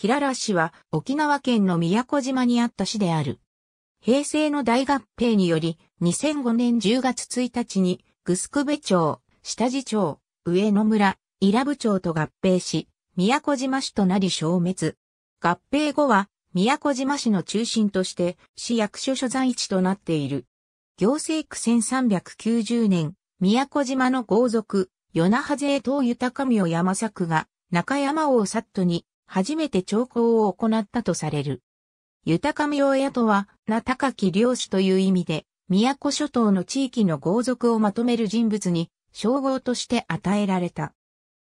平良市は沖縄県の宮古島にあった市である。平成の大合併により、2005年10月1日に、ぐすくべ町、下地町、上野村、伊良部町と合併し、宮古島市となり消滅。合併後は、宮古島市の中心として、市役所所在地となっている。行政区1390年、宮古島の豪族、与那覇勢東豊神を山作が、中山王サットに、初めて調校を行ったとされる。豊上親とは、名高き漁師という意味で、宮古諸島の地域の豪族をまとめる人物に、称号として与えられた。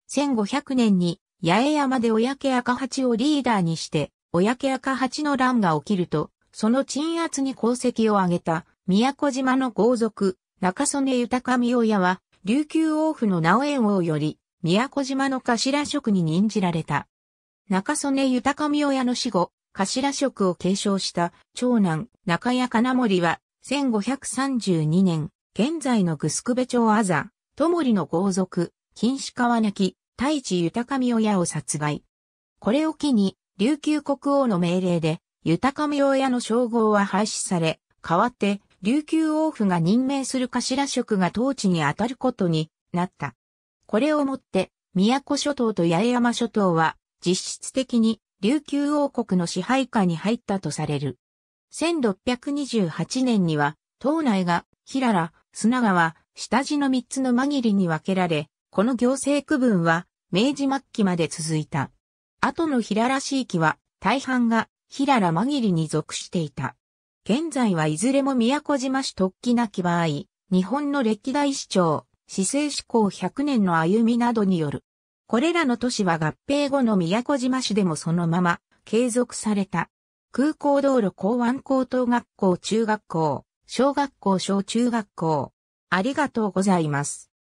1500年に、八重山で親家赤八をリーダーにして、親家赤八の乱が起きると、その鎮圧に功績を挙げた、宮古島の豪族、中曽根豊上親は、琉球王府の直縁王より、宮古島の頭職に任じられた。中曽根豊臣親の死後、頭職を継承した長男中谷金森は1532年、現在のグスクベ町あざ、ともりの豪族、金子川泣き、大地豊臣親を殺害。これを機に、琉球国王の命令で、豊臣親の称号は廃止され、代わって、琉球王府が任命する頭職が統治に当たることになった。これをもって、宮古諸島と八重山諸島は実質的に琉球王国の支配下に入ったとされる。1628年には、島内が、平良、砂川、下地の3つの紛りに分けられ、この行政区分は、明治末期まで続いた。後の平良市域は、大半が、平良間切りに属していた。現在はいずれも宮古島市突起なき場合、日本の歴代市長、市政志向100年の歩みなどによるこれらの都市は合併後の宮古島市でもそのまま継続された。空港道路港湾高等学校中学校、小学校小中学校。ありがとうございます。